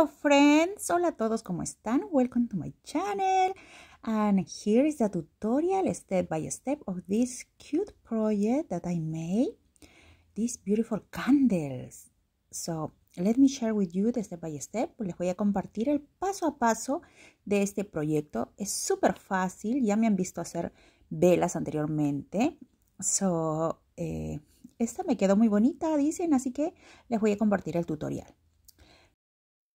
Hola friends, hola a todos, ¿cómo están? Welcome to my channel. And here is the tutorial step by step of this cute project that I made. These beautiful candles. So, let me share with you the step by step. Les voy a compartir el paso a paso de este proyecto. Es súper fácil, ya me han visto hacer velas anteriormente. So, eh, esta me quedó muy bonita, dicen, así que les voy a compartir el tutorial.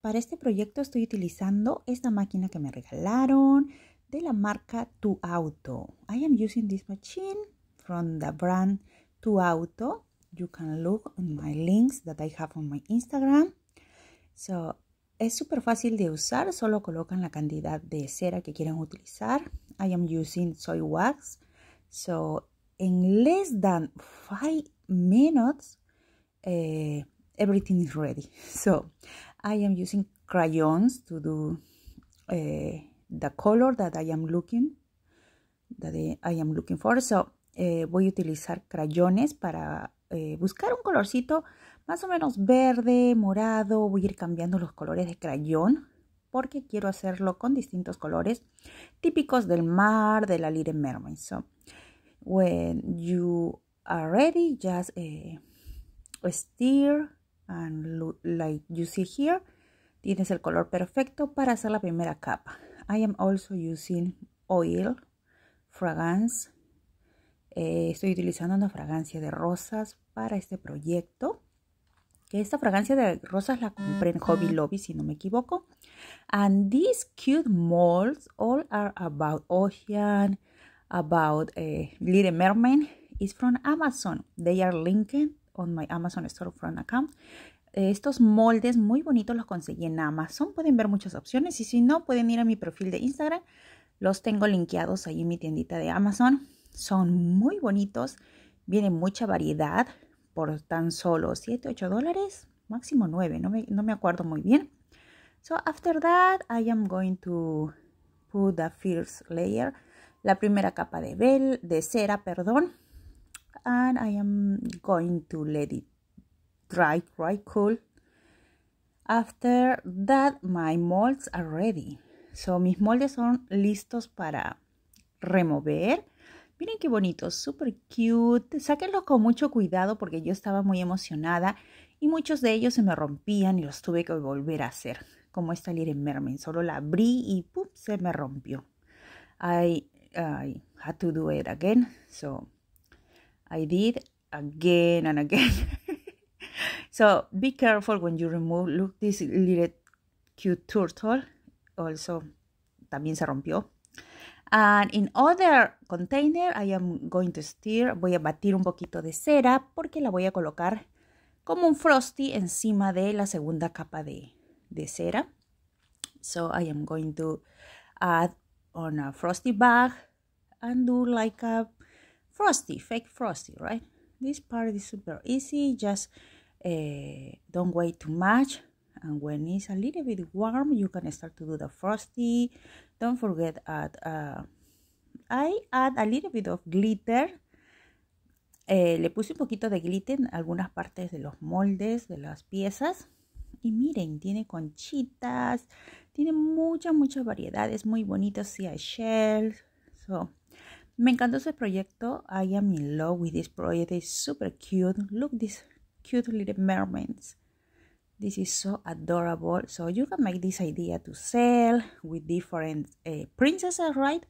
Para este proyecto estoy utilizando esta máquina que me regalaron de la marca Tu Auto. I am using this machine from the brand Tu Auto. You can look on my links that I have on my Instagram. So, es súper fácil de usar, solo colocan la cantidad de cera que quieran utilizar. I am using soy wax. So, in less than five minutes, eh, everything is ready. So, I am using crayons to do eh, the color that I am looking that I am looking for. So, eh, voy a utilizar crayones para eh, buscar un colorcito más o menos verde, morado. Voy a ir cambiando los colores de crayón porque quiero hacerlo con distintos colores típicos del mar, de la Little Mermaid. So, when you are ready, just stir and like you see here. Tienes el color perfecto para hacer la primera capa. I am also using oil, fragrance. Eh, estoy utilizando una fragancia de rosas para este proyecto. Que esta fragancia de rosas la compré en Hobby Lobby, si no me equivoco. And these cute molds all are about ocean, about a eh, Little Mermaid. Is from Amazon. They are linked on my Amazon Storefront account. Eh, estos moldes muy bonitos los conseguí en Amazon. Pueden ver muchas opciones y si no, pueden ir a mi perfil de Instagram. Los tengo linkeados ahí en mi tiendita de Amazon. Son muy bonitos. Viene mucha variedad por tan solo 7, 8 dólares, máximo 9, no me, acuerdo muy bien. So after that, I am going to put the first layer, la primera capa de, de cera, perdón, and I am going to let it dry, right cool. After that, my molds are ready. So, mis moldes son listos para remover. Miren qué bonitos, super cute. Sáquenlos con mucho cuidado porque yo estaba muy emocionada y muchos de ellos se me rompían y los tuve que volver a hacer. Como esta Little mermen. solo la abrí y ¡pum! se me rompió. I, I had to do it again. So, I did again and again. so be careful when you remove. Look, this little cute turtle also también se rompió. And in other container I am going to stir, voy a batir un poquito de cera porque la voy a colocar como un frosty encima de la segunda capa de, de cera. So I am going to add on a frosty bag and do like a frosty, fake frosty, right? This part is super easy. Just eh, don't wait too much. And when it's a little bit warm, you can start to do the frosty. Don't forget add. Uh, I add a little bit of glitter. Eh, le puse un poquito de glitter en algunas partes de los moldes, de las piezas. Y miren, tiene conchitas, tiene mucha, mucha variedad, es muy bonito si hay shells. So, Me encantó este proyecto. I am in love with this project. It's super cute. Look these cute little mermaids. This is so adorable. So you can make this idea to sell with different uh, princesses, right?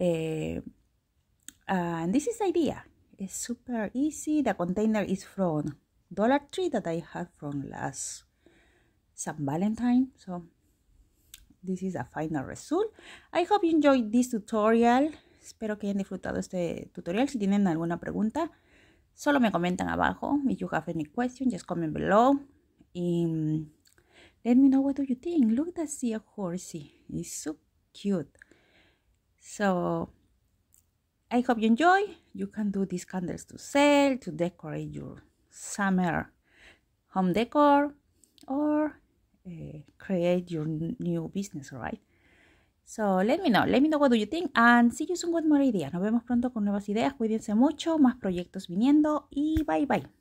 Uh, and this is the idea. It's super easy. The container is from Dollar Tree that I had from last St. Valentine. So this is a final result. I hope you enjoyed this tutorial. Espero que hayan disfrutado este tutorial. Si tienen alguna pregunta, solo me comentan abajo. If you have any question, just comment below. Y mm, let me know what do you think. Look at a horsey. It's so cute. So I hope you enjoy. You can do these candles to sell, to decorate your summer home decor or eh, create your new business, right? So let me know, let me know what do you think and see you soon with more ideas. Nos vemos pronto con nuevas ideas, cuídense mucho, más proyectos viniendo y bye bye.